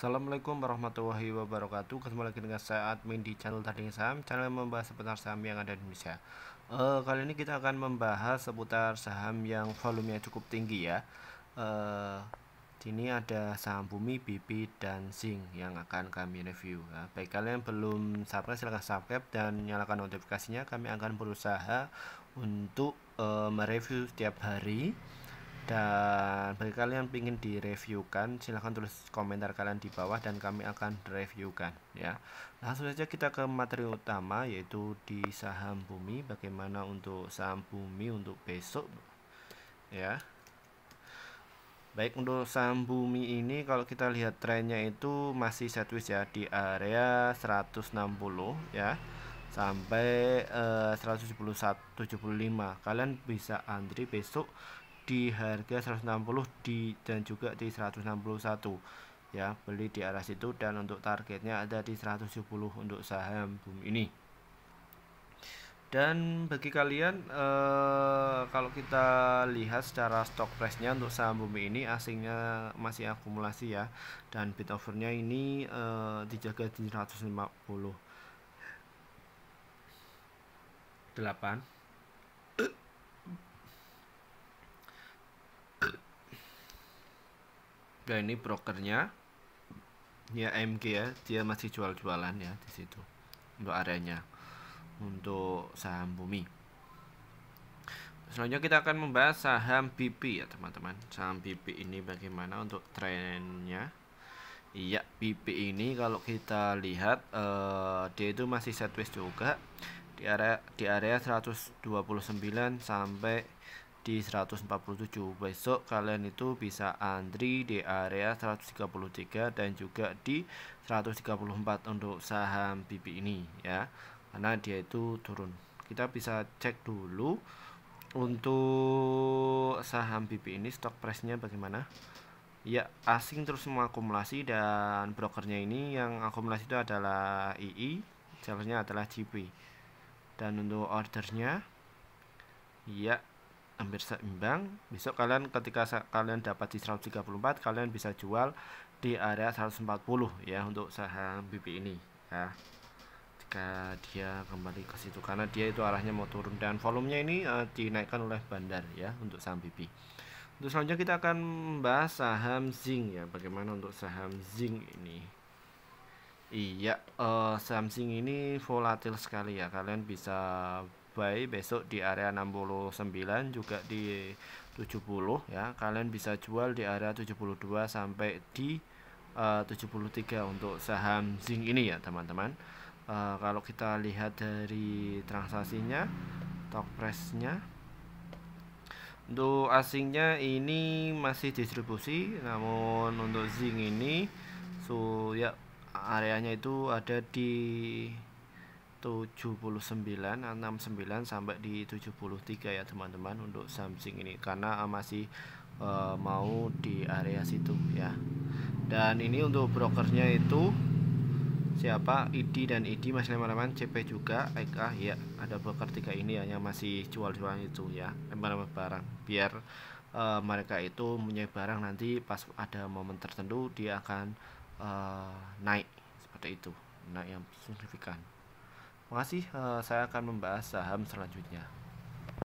Assalamualaikum warahmatullahi wabarakatuh Kembali lagi dengan saya admin di channel trading saham Channel yang membahas seputar saham yang ada di Indonesia uh, Kali ini kita akan membahas seputar saham yang volumenya cukup tinggi ya uh, eh, Sini ada saham bumi, BP, dan Zing yang akan kami review ya. Nah, Baik kalian yang belum subscribe silahkan subscribe dan nyalakan notifikasinya Kami akan berusaha untuk uh, mereview setiap hari dan bagi kalian yang ingin direviewkan silahkan tulis komentar kalian di bawah dan kami akan reviewkan ya langsung saja kita ke materi utama yaitu di saham bumi bagaimana untuk saham bumi untuk besok ya baik untuk saham bumi ini kalau kita lihat trennya itu masih sideways ya di area 160 ya sampai eh, 171.75 kalian bisa antri besok di harga 160 di dan juga di 161 ya beli di arah situ dan untuk targetnya ada di 110 untuk saham boom ini dan bagi kalian eh, kalau kita lihat secara stock price-nya untuk saham bumi ini asingnya masih akumulasi ya dan bid overnya ini eh, dijaga di 158 Nah, ini brokernya ya MG ya dia masih jual-jualan ya di situ untuk areanya untuk saham bumi selanjutnya kita akan membahas saham BP ya teman-teman saham BP ini bagaimana untuk trennya Iya, BP ini kalau kita lihat uh, dia itu masih sideways juga di area di area 129 sampai di 147 besok kalian itu bisa antri di area 133 dan juga di 134 untuk saham BB ini ya karena dia itu turun kita bisa cek dulu untuk saham BB ini stok price bagaimana ya asing terus mengakumulasi dan brokernya ini yang akumulasi itu adalah II sellernya adalah GP dan untuk ordernya ya hampir seimbang besok kalian ketika kalian dapat di 134 kalian bisa jual di area 140 ya untuk saham BP ini ya jika dia kembali ke situ karena dia itu arahnya mau turun dan volumenya ini uh, dinaikkan oleh bandar ya untuk saham BP untuk selanjutnya kita akan membahas saham zinc ya bagaimana untuk saham zinc ini iya uh, saham zinc ini volatil sekali ya kalian bisa Dubai besok di area 69 juga di 70 ya kalian bisa jual di area 72 sampai di eh, uh, 73 untuk saham zinc ini ya teman-teman uh, kalau kita lihat dari transaksinya stock price-nya untuk asingnya ini masih distribusi namun untuk zinc ini so ya areanya itu ada di 79 69 sampai di 73 ya teman-teman untuk Samsung ini karena eh, masih e, mau di area situ ya dan ini untuk brokernya itu siapa ID dan ID mas teman-teman CP juga EKA ya ada broker tiga ini ya yang masih jual-jualan itu ya teman-teman barang biar uh, mereka itu punya barang nanti pas ada momen tertentu dia akan uh, naik seperti itu naik yang signifikan Makasih, uh, saya akan membahas saham selanjutnya.